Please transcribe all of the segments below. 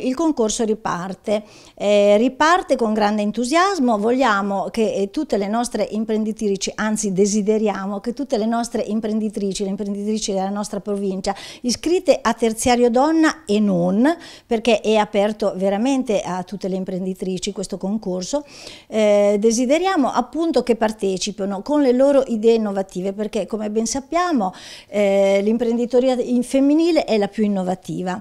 Il concorso riparte, eh, riparte con grande entusiasmo, vogliamo che eh, tutte le nostre imprenditrici, anzi desideriamo che tutte le nostre imprenditrici, le imprenditrici della nostra provincia, iscritte a Terziario Donna e non, perché è aperto veramente a tutte le imprenditrici questo concorso, eh, desideriamo appunto che partecipino con le loro idee innovative, perché come ben sappiamo eh, l'imprenditoria femminile è la più innovativa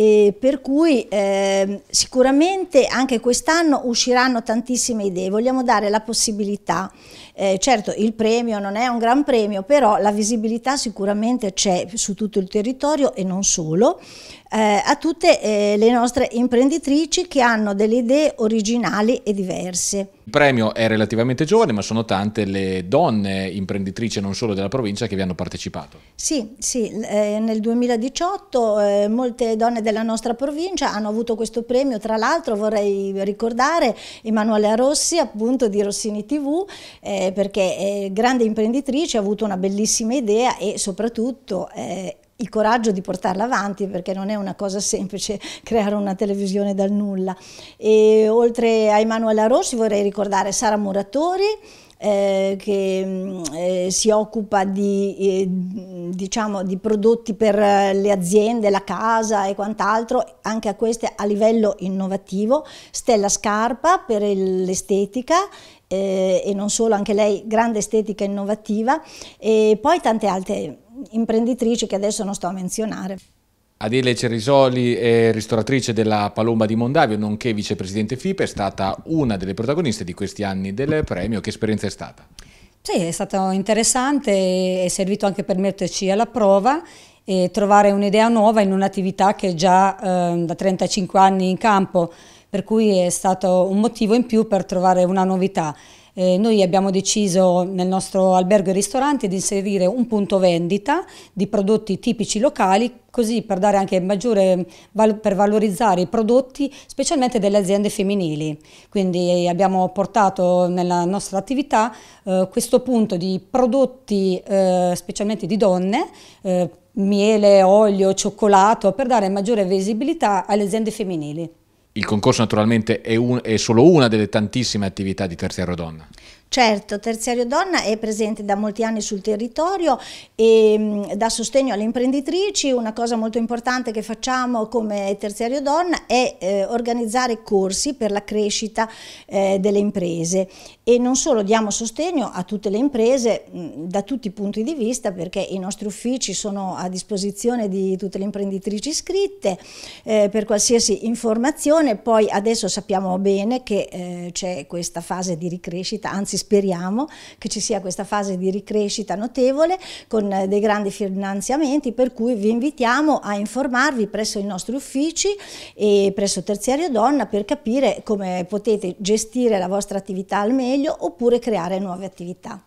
e per cui eh, sicuramente anche quest'anno usciranno tantissime idee, vogliamo dare la possibilità, eh, certo il premio non è un gran premio, però la visibilità sicuramente c'è su tutto il territorio e non solo, eh, a tutte eh, le nostre imprenditrici che hanno delle idee originali e diverse. Il premio è relativamente giovane, ma sono tante le donne imprenditrici non solo della provincia che vi hanno partecipato. Sì, sì eh, nel 2018 eh, molte donne della nostra provincia hanno avuto questo premio, tra l'altro vorrei ricordare Emanuela Rossi appunto di Rossini TV eh, perché è grande imprenditrice, ha avuto una bellissima idea e soprattutto eh, il coraggio di portarla avanti perché non è una cosa semplice creare una televisione dal nulla. E oltre a Emanuela Rossi vorrei ricordare Sara Muratori eh, che mm, eh, si occupa di, eh, diciamo, di prodotti per eh, le aziende, la casa e quant'altro, anche a queste a livello innovativo, Stella Scarpa per l'estetica eh, e non solo, anche lei grande estetica innovativa e poi tante altre imprenditrici che adesso non sto a menzionare. Adele Cerisoli è ristoratrice della Palomba di Mondavio, nonché vicepresidente FIPE, è stata una delle protagoniste di questi anni del premio. Che esperienza è stata? Sì, è stato interessante, è servito anche per metterci alla prova e trovare un'idea nuova in un'attività che è già eh, da 35 anni in campo, per cui è stato un motivo in più per trovare una novità eh, noi abbiamo deciso nel nostro albergo e ristorante di inserire un punto vendita di prodotti tipici locali così per dare anche maggiore, mm, per valorizzare i prodotti specialmente delle aziende femminili. Quindi eh, abbiamo portato nella nostra attività eh, questo punto di prodotti eh, specialmente di donne, eh, miele, olio, cioccolato, per dare maggiore visibilità alle aziende femminili. Il concorso naturalmente è, un, è solo una delle tantissime attività di terziario Donna. Certo, Terziario Donna è presente da molti anni sul territorio e mm, dà sostegno alle imprenditrici. Una cosa molto importante che facciamo come Terziario Donna è eh, organizzare corsi per la crescita eh, delle imprese e non solo diamo sostegno a tutte le imprese mh, mm, da tutti i punti di vista perché i nostri uffici sono a disposizione di tutte le imprenditrici iscritte eh, per qualsiasi informazione. Poi adesso sappiamo bene che eh, c'è questa fase di ricrescita, anzi speriamo che ci sia questa fase di ricrescita notevole con eh, dei grandi finanziamenti, per cui vi invitiamo a informarvi presso i nostri uffici e presso Terziario Donna per capire come potete gestire la vostra attività al meglio oppure creare nuove attività.